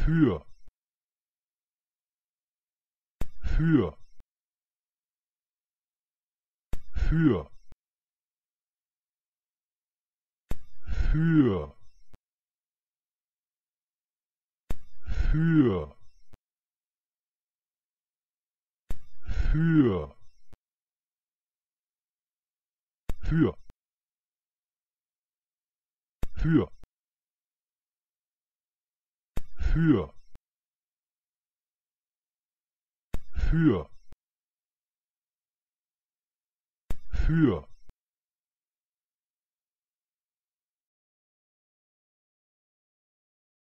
für für für für für für für für für für für